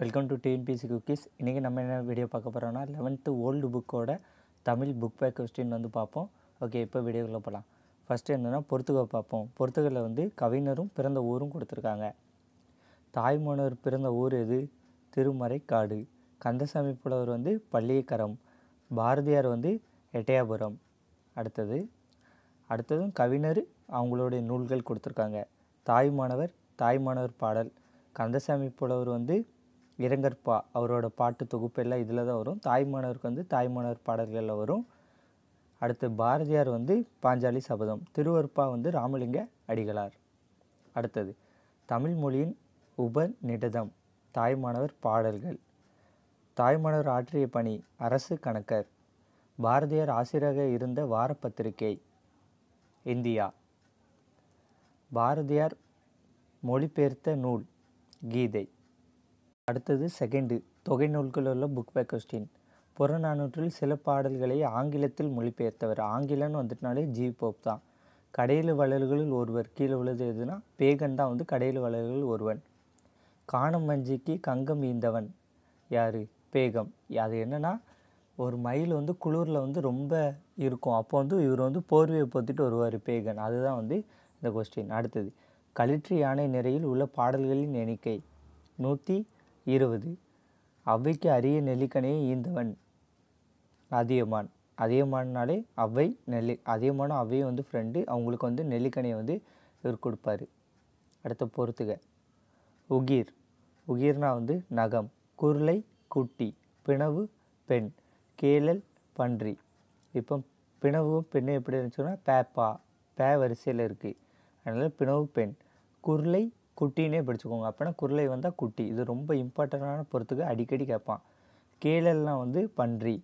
welcome to TNPSC cookies இன்றைக்கி நம்ம என்ன வீடியோ பார்க்க போகிறோம்னா லெவன்த்து ஓல்டு புக்கோட தமிழ் புக் பேக் கொஸ்டின் வந்து பார்ப்போம் ஓகே இப்போ வீடியோவில் போகலாம் ஃபஸ்ட்டு என்னென்னா பொறுத்துக பார்ப்போம் பொறுத்துகளில் வந்து கவிஞரும் பிறந்த ஊரும் கொடுத்துருக்காங்க தாய்மோனர் பிறந்த ஊர் எது திருமறை காடு கந்தசாமி புலவர் வந்து பள்ளியக்கரம் பாரதியார் வந்து எட்டயாபுரம் அடுத்தது அடுத்ததும் கவிஞர் அவங்களுடைய நூல்கள் கொடுத்துருக்காங்க தாய்மானவர் தாய்மானவர் பாடல் கந்தசாமி புலவர் வந்து இரங்கற்பா அவரோட பாட்டு தொகுப்பெல்லாம் இதில் தான் வரும் தாய்மானவருக்கு வந்து தாய்மானவர் பாடல்களில் வரும் அடுத்து பாரதியார் வந்து பாஞ்சாலி சபதம் திருவருப்பா வந்து ராமலிங்க அடிகளார் அடுத்தது தமிழ் மொழியின் உபநிடதம் தாய்மானவர் பாடல்கள் தாய்மானவர் ஆற்றிய பணி அரசு கணக்கர் பாரதியார் ஆசிரியராக இருந்த வாரப்பத்திரிகை இந்தியா பாரதியார் மொழிபெயர்த்த நூல் கீதை அடுத்தது செகண்டு தொகை நூல்களில் உள்ள புக் பேக் கொஸ்டின் புறநானூற்றில் சில பாடல்களை ஆங்கிலத்தில் மொழிபெயர்த்தவர் ஆங்கிலம்னு வந்துட்டுனாலே ஜி போப் தான் கடையில் வளர்களில் ஒருவர் கீழே உள்ளது எதுனா பேகன் தான் வந்து கடையில் வளர்களில் ஒருவன் காணம் மஞ்சிக்கு கங்கம் ஈந்தவன் யார் பேகம் அது என்னென்னா ஒரு மயில் வந்து குளிரில் வந்து ரொம்ப இருக்கும் அப்போ வந்து இவர் வந்து போர்வையை போத்திட்டு வருவார் பேகன் அதுதான் வந்து இந்த கொஸ்டின் அடுத்தது களிற்று யானை நிறையில் உள்ள பாடல்களின் எண்ணிக்கை நூற்றி இருபது அவ்வைக்கு அரிய நெல்லிக்கனையை ஈந்தவன் அதியமான் அதியமானாலே அவ்வை நெல்லி அதியமான அவ்வையும் வந்து ஃப்ரெண்டு அவங்களுக்கு வந்து நெல்லிக்கனையை வந்து இவர் கொடுப்பாரு அடுத்த பொறுத்துக உகிர் உகிர்னா வந்து நகம் குருளை குட்டி பிணவு பெண் கேளல் பன்றி இப்போ பிணவும் பெண்ணும் எப்படி இருந்துச்சுன்னா பேப்பா பே வரிசையில் இருக்குது அதனால் பிணவு பெண் குருளை குட்டின்னே படிச்சுக்கோங்க அப்போனா குரலை வந்தால் குட்டி இது ரொம்ப இம்பார்ட்டண்ட்டான பொறுத்துக்கு அடிக்கடி கேட்பான் கேளல்னா வந்து பன்றி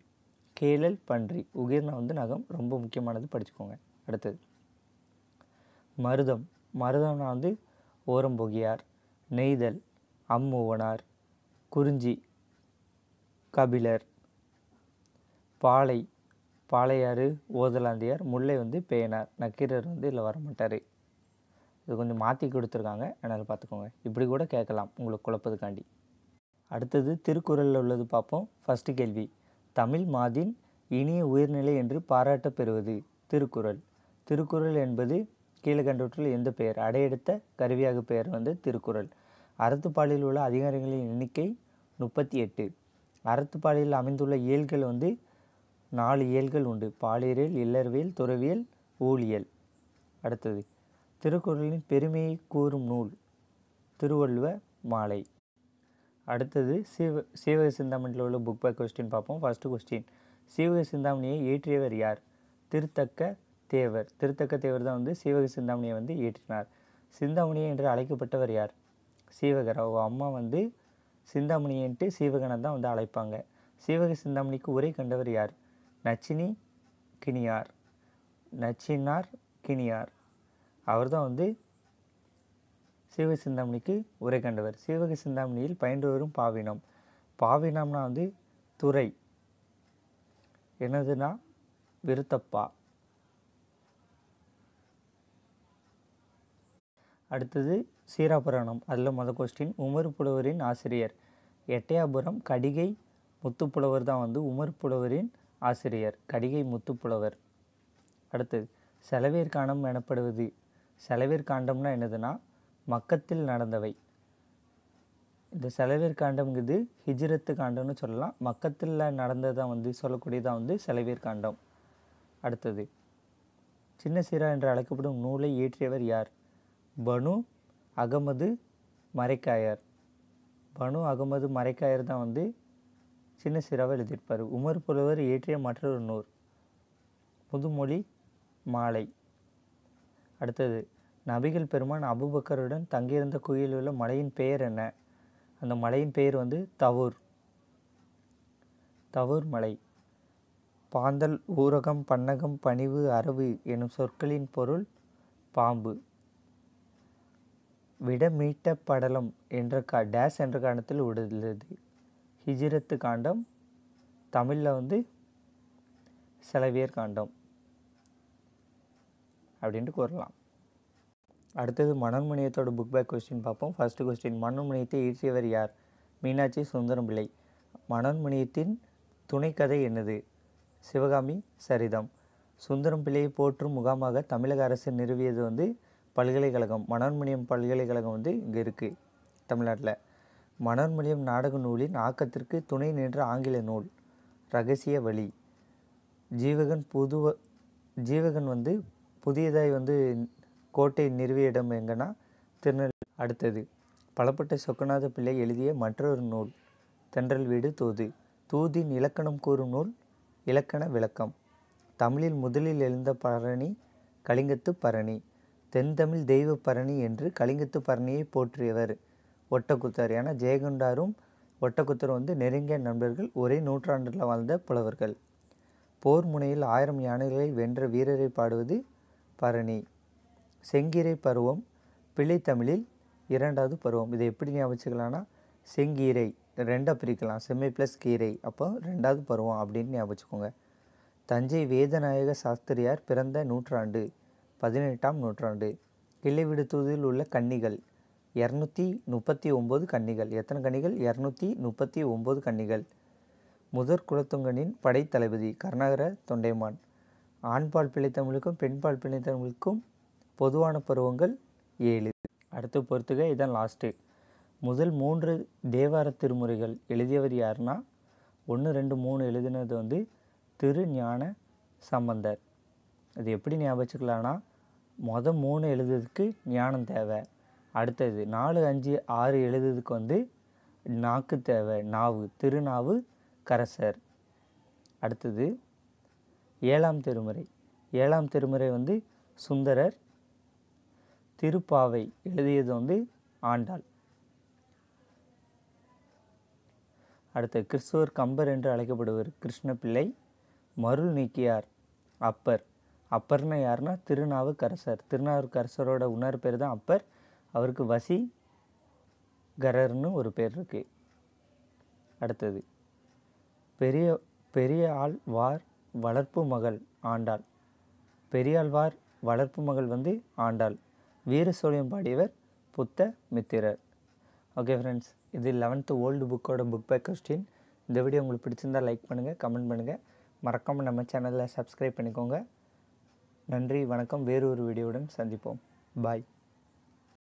கேளல் பன்றி உகிர்னா வந்து நகம் ரொம்ப முக்கியமானது படிச்சுக்கோங்க அடுத்தது மருதம் மருதம்னா வந்து ஓரம்பொகியார் நெய்தல் அம்மூவனார் குறிஞ்சி கபிலர் பாலை பாளையாறு ஓதலாந்தியார் முல்லை வந்து பேனார் நக்கீரர் வந்து இதில் வரமாட்டார் இது கொஞ்சம் மாற்றி கொடுத்துருக்காங்க என்னால் பார்த்துக்கோங்க இப்படி கூட கேட்கலாம் உங்களுக்கு குழப்பதுக்காண்டி அடுத்தது திருக்குறளில் உள்ளது பார்ப்போம் ஃபஸ்ட்டு கேள்வி தமிழ் மாதின் இனிய உயிர்நிலை என்று பாராட்ட பெறுவது திருக்குறள் திருக்குறள் என்பது கீழகண்டவற்றில் எந்த பெயர் அடையெடுத்த கருவியாக பெயர் வந்து திருக்குறள் அறத்துப்பாளியில் உள்ள அதிகாரங்களின் எண்ணிக்கை முப்பத்தி எட்டு அறத்துப்பாளியில் அமைந்துள்ள இயல்கள் வந்து நாலு இயல்கள் உண்டு பாலியல் இல்லறவியல் துறவியல் ஊழியல் அடுத்தது திருக்குறளின் பெருமையை கூறும் நூல் திருவள்ளுவ மாலை அடுத்தது சீவ சீவக சிந்தாமணியில் உள்ள புக் பை கொஸ்டின் பார்ப்போம் ஃபஸ்ட்டு கொஸ்டின் சீவக சிந்தாமணியை இயற்றியவர் யார் திருத்தக்க தேவர் திருத்தக்க தேவர் தான் வந்து சீவக சிந்தாமணியை வந்து ஏற்றினார் சிந்தாமணி என்று அழைக்கப்பட்டவர் யார் சீவகர் அவங்க அம்மா வந்து சிந்தாமணின்ட்டு சீவகனை தான் வந்து அழைப்பாங்க சீவக சிந்தாமணிக்கு உரை கண்டவர் யார் நச்சினி கிணியார் நச்சினார் கிணியார் அவர் தான் வந்து சீவக சிந்தாமணிக்கு உரை கண்டவர் சீவக சிந்தாமணியில் பயின்று வரும் பாவினம் பாவினம்னா வந்து துறை என்னதுன்னா விருத்தப்பா அடுத்தது சீராபுராணம் அதில் மொதல் கொஸ்டின் உமர் புலவரின் ஆசிரியர் எட்டயாபுரம் கடிகை முத்துப்புலவர் தான் வந்து உமர் புலவரின் ஆசிரியர் கடிகை முத்துப்புலவர் அடுத்தது செலவேற்கானம் எனப்படுவது செலவீர் காண்டம்னா என்னதுன்னா மக்கத்தில் நடந்தவை இந்த செலவீர் காண்டம்ங்கிறது ஹிஜ்ரத்து காண்டம்னு சொல்லலாம் மக்கத்தில் நடந்ததாக வந்து சொல்லக்கூடியதாக வந்து செலவீர் காண்டம் அடுத்தது சின்ன சீரா என்று அழைக்கப்படும் நூலை இயற்றியவர் யார் பனு அகமது மறைக்காயர் பனு அகமது மறைக்காயர் தான் வந்து சின்ன சீராவை எழுதியிருப்பார் உமர் புலவர் இயற்றிய மற்றொரு நூல் புதுமொழி மாலை அடுத்தது நபிகள் பெருமான் அபுபக்கருடன் தங்கியிருந்த குயில் உள்ள மலையின் பெயர் என்ன அந்த மலையின் பெயர் வந்து தவூர் தவூர் மலை பாந்தல் ஊரகம் பன்னகம் பணிவு அரவு எனும் சொற்களின் பொருள் பாம்பு விடமீட்ட படலம் என்ற கா டேஸ் என்ற காரணத்தில் உடலது ஹிஜிரத்து காண்டம் தமிழில் வந்து செலவியர் காண்டம் அப்படின்ட்டு கூறலாம் அடுத்தது மனோன்மணியத்தோட புக் பேக் கொஸ்டின் பார்ப்போம் ஃபஸ்ட்டு கொஸ்டின் மனோன்மணியத்தை ஈர்த்தியவர் யார் மீனாட்சி சுந்தரம் பிள்ளை மனோன்மணியத்தின் துணைக்கதை என்னது சிவகாமி சரிதம் சுந்தரம் பிள்ளையை போற்றும் முகாமாக தமிழக அரசு நிறுவியது வந்து பல்கலைக்கழகம் மனோன்மணியம் பல்கலைக்கழகம் வந்து இங்கே இருக்குது தமிழ்நாட்டில் மனோன்மணியம் நாடக நூலின் ஆக்கத்திற்கு துணை நின்ற ஆங்கில நூல் ரகசிய வழி ஜீவகன் புதுவ ஜீவகன் வந்து புதியதாய் வந்து கோட்டை நிறுவிய இடம் எங்கன்னா திருநெல் அடுத்தது பலப்பட்ட சொக்கநாத பிள்ளை எழுதிய மற்றொரு நூல் தென்றல் வீடு தூது தூதின் இலக்கணம் கூறும் நூல் இலக்கண விளக்கம் தமிழில் முதலில் எழுந்த பரணி கலிங்கத்து பரணி தென்தமிழ் தெய்வ பரணி என்று கலிங்கத்து பரணியை போற்றியவர் ஒட்டக்குத்தர் ஏன்னா ஜெயகுண்டாரும் ஒட்டக்குத்தர் வந்து நெருங்கிய நண்பர்கள் ஒரே நூற்றாண்டில் வாழ்ந்த புலவர்கள் போர் முனையில் ஆயிரம் யானைகளை வென்ற வீரரை பாடுவது பரணி செங்கீரை பருவம் பிள்ளைத்தமிழில் இரண்டாவது பருவம் இதை எப்படி ஞாபகிக்கலாம்னா செங்கீரை ரெண்டாக பிரிக்கலாம் செம்மை ப்ளஸ் கீரை அப்போ ரெண்டாவது பருவம் அப்படின்னு ஞாபகிச்சுக்கோங்க தஞ்சை வேதநாயக சாஸ்திரியார் பிறந்த நூற்றாண்டு பதினெட்டாம் நூற்றாண்டு விடுத்துவதில் உள்ள கன்னிகள் இரநூத்தி முப்பத்தி ஒம்பது கன்னிகள் எத்தனை கன்னிகள் இரநூத்தி முப்பத்தி ஒம்பது கன்னிகள் முதற் குலத்துங்கனின் படைத்தளபதி கருணாகர தொண்டைமான் ஆண்பால் பிழைத்தவங்களுக்கும் பெண்பால் பிழைத்தவங்களுக்கும் பொதுவான பருவங்கள் ஏழு அடுத்து பொறுத்துக இதுதான் லாஸ்ட்டு முதல் மூன்று தேவார திருமுறைகள் எழுதியவர் யாருன்னா ஒன்று ரெண்டு மூணு எழுதினது வந்து திரு ஞான சம்பந்தர் அது எப்படி ஞாபகம் மொதல் மூணு எழுதுறதுக்கு ஞானம் தேவை அடுத்தது நாலு அஞ்சு ஆறு எழுதுறதுக்கு வந்து நாக்கு தேவை நாவு திருநாவு கரசர் அடுத்தது ஏழாம் திருமுறை ஏழாம் திருமுறை வந்து சுந்தரர் திருப்பாவை எழுதியது வந்து ஆண்டாள் அடுத்த கிறிஸ்துவர் கம்பர் என்று அழைக்கப்படுவர் கிருஷ்ணப்பிள்ளை மருள் நீக்கியார் அப்பர் அப்பர்னா யாருன்னா திருநாவுக்கரசர் திருநாவுக்கரசரோட உணர் பேர் தான் அப்பர் அவருக்கு வசி கரர்னு ஒரு பேர் இருக்குது அடுத்தது பெரிய பெரிய ஆள் வார் வளர்ப்பு மகள் ஆண்டாள் பெரியாழ்வார் வளர்ப்பு மகள் வந்து ஆண்டாள் வீரசோழியம் பாடியவர் புத்த மித்திரர் ஓகே ஃப்ரெண்ட்ஸ் இது லெவன்த்து ஓல்டு புக்கோட புக் பேக் கொஸ்டின் இந்த வீடியோ உங்களுக்கு பிடிச்சிருந்தால் லைக் பண்ணுங்கள் கமெண்ட் பண்ணுங்கள் மறக்காமல் நம்ம சேனலில் சப்ஸ்கிரைப் பண்ணிக்கோங்க நன்றி வணக்கம் வேறு ஒரு வீடியோவுடன் சந்திப்போம் பாய்